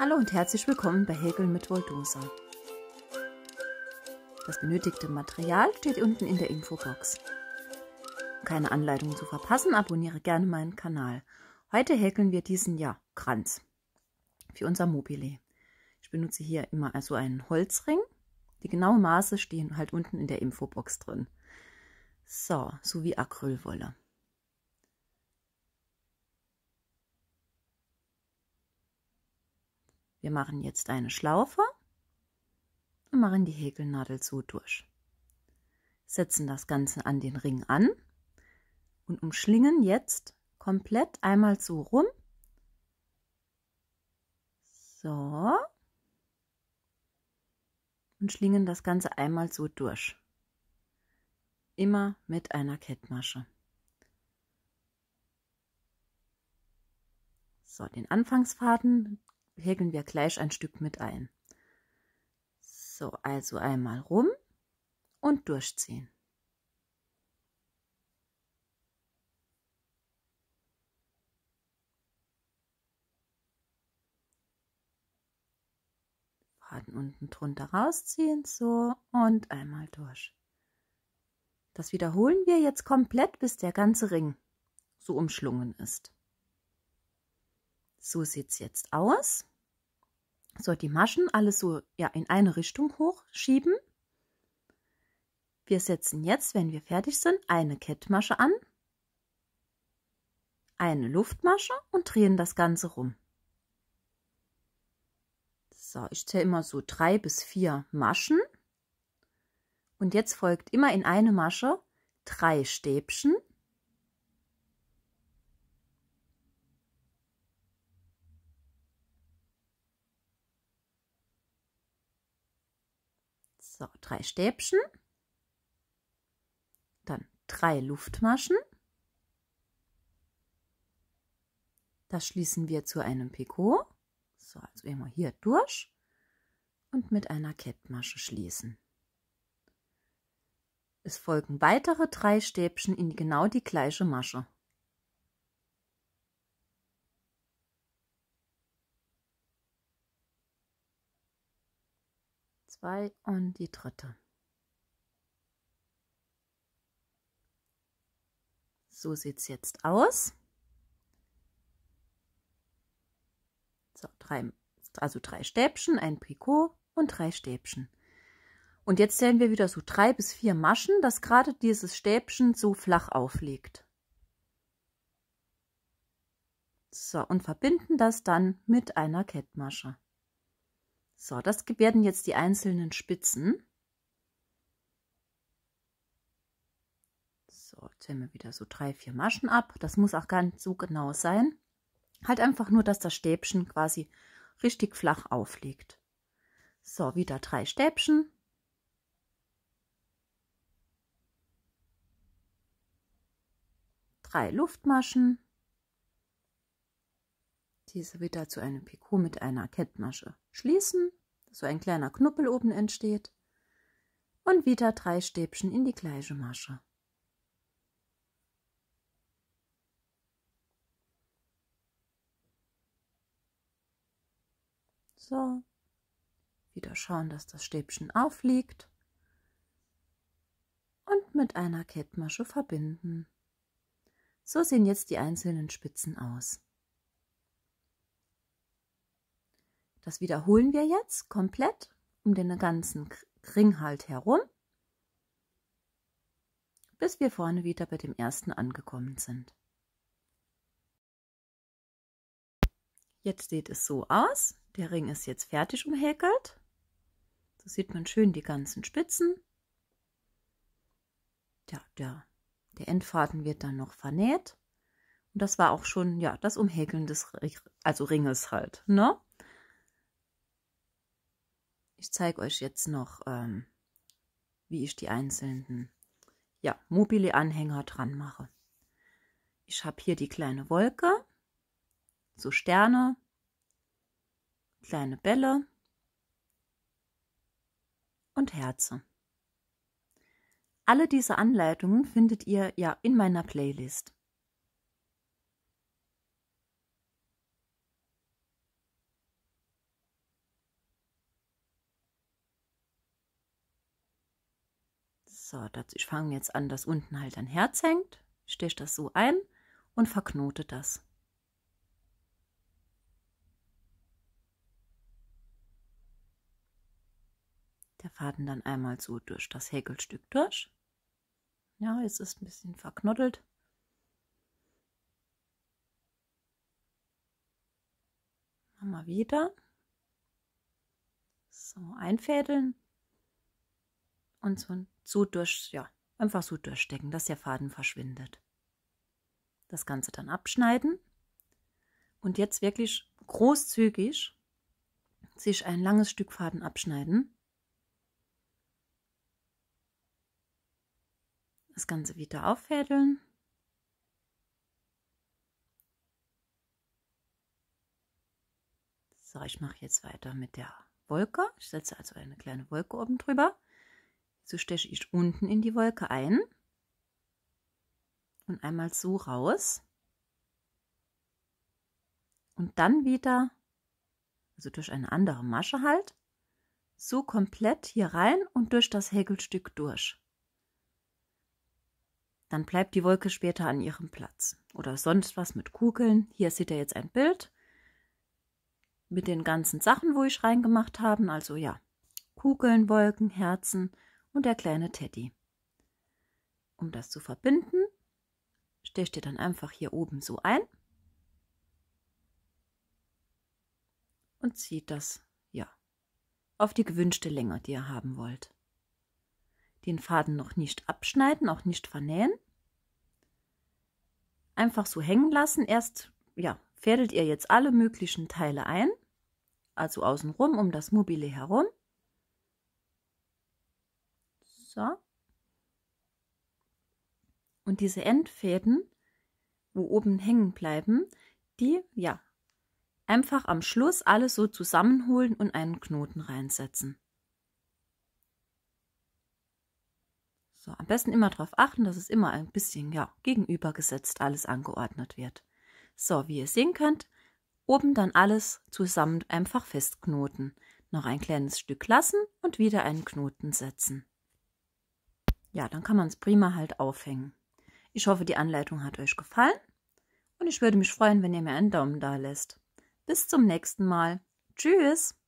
Hallo und herzlich willkommen bei Häkeln mit Voldosa. Das benötigte Material steht unten in der Infobox. Um keine Anleitung zu verpassen, abonniere gerne meinen Kanal. Heute häkeln wir diesen ja Kranz für unser Mobile. Ich benutze hier immer also einen Holzring. Die genauen Maße stehen halt unten in der Infobox drin. So, sowie Acrylwolle. Wir machen jetzt eine Schlaufe und machen die Häkelnadel so durch. Setzen das Ganze an den Ring an und umschlingen jetzt komplett einmal so rum. So. Und schlingen das Ganze einmal so durch. Immer mit einer Kettmasche. So, den Anfangsfaden häkeln wir gleich ein Stück mit ein. So, also einmal rum und durchziehen. Faden unten drunter rausziehen, so und einmal durch. Das wiederholen wir jetzt komplett, bis der ganze Ring so umschlungen ist. So sieht es jetzt aus. So, die Maschen alle so ja, in eine Richtung hochschieben. Wir setzen jetzt, wenn wir fertig sind, eine Kettmasche an, eine Luftmasche und drehen das Ganze rum. So, ich zähle immer so drei bis vier Maschen. Und jetzt folgt immer in eine Masche drei Stäbchen So, drei Stäbchen, dann drei Luftmaschen. Das schließen wir zu einem Picot. So, also immer hier durch und mit einer Kettmasche schließen. Es folgen weitere drei Stäbchen in genau die gleiche Masche. zwei und die dritte. So sieht es jetzt aus. So, drei, also drei Stäbchen, ein Picot und drei Stäbchen. Und jetzt zählen wir wieder so drei bis vier Maschen, dass gerade dieses Stäbchen so flach aufliegt. So, und verbinden das dann mit einer Kettmasche. So, das werden jetzt die einzelnen Spitzen. So, jetzt wir wieder so drei, vier Maschen ab. Das muss auch gar nicht so genau sein. Halt einfach nur, dass das Stäbchen quasi richtig flach aufliegt. So, wieder drei Stäbchen. Drei Luftmaschen diese wieder zu einem Picot mit einer Kettmasche schließen, dass so ein kleiner Knuppel oben entsteht und wieder drei Stäbchen in die gleiche Masche. So, wieder schauen, dass das Stäbchen aufliegt und mit einer Kettmasche verbinden. So sehen jetzt die einzelnen Spitzen aus. Das wiederholen wir jetzt komplett um den ganzen Ring halt herum, bis wir vorne wieder bei dem ersten angekommen sind. Jetzt sieht es so aus. Der Ring ist jetzt fertig umhäkelt. So sieht man schön die ganzen Spitzen. Ja, der, der Endfaden wird dann noch vernäht. Und das war auch schon, ja, das Umhäkeln des, also Ringes halt, ne? Ich zeige euch jetzt noch, ähm, wie ich die einzelnen ja, mobile Anhänger dran mache. Ich habe hier die kleine Wolke, so Sterne, kleine Bälle und Herze. Alle diese Anleitungen findet ihr ja in meiner Playlist. So, das, ich fange jetzt an, dass unten halt ein Herz hängt, steche das so ein und verknote das. Der Faden dann einmal so durch das Häkelstück durch. Ja, jetzt ist ein bisschen verknottelt. Mal wieder. So, einfädeln und so, so durch, ja, einfach so durchstecken, dass der Faden verschwindet. Das Ganze dann abschneiden und jetzt wirklich großzügig sich ein langes Stück Faden abschneiden. Das Ganze wieder auffädeln. So, ich mache jetzt weiter mit der Wolke. Ich setze also eine kleine Wolke oben drüber. So steche ich unten in die Wolke ein und einmal so raus und dann wieder, also durch eine andere Masche halt, so komplett hier rein und durch das Häkelstück durch. Dann bleibt die Wolke später an ihrem Platz. Oder sonst was mit Kugeln. Hier seht ihr jetzt ein Bild mit den ganzen Sachen, wo ich reingemacht habe. Also ja, Kugeln, Wolken, Herzen, und der kleine Teddy. Um das zu verbinden, stecht ihr dann einfach hier oben so ein und zieht das, ja, auf die gewünschte Länge, die ihr haben wollt. Den Faden noch nicht abschneiden, auch nicht vernähen. Einfach so hängen lassen. Erst, ja, fädelt ihr jetzt alle möglichen Teile ein, also außenrum um das Mobile herum. Muster. Und diese Endfäden, wo oben hängen bleiben, die, ja, einfach am Schluss alles so zusammenholen und einen Knoten reinsetzen. So, am besten immer darauf achten, dass es immer ein bisschen, ja, gegenübergesetzt alles angeordnet wird. So, wie ihr sehen könnt, oben dann alles zusammen einfach festknoten, noch ein kleines Stück lassen und wieder einen Knoten setzen ja, dann kann man es prima halt aufhängen. Ich hoffe, die Anleitung hat euch gefallen und ich würde mich freuen, wenn ihr mir einen Daumen da lässt. Bis zum nächsten Mal. Tschüss!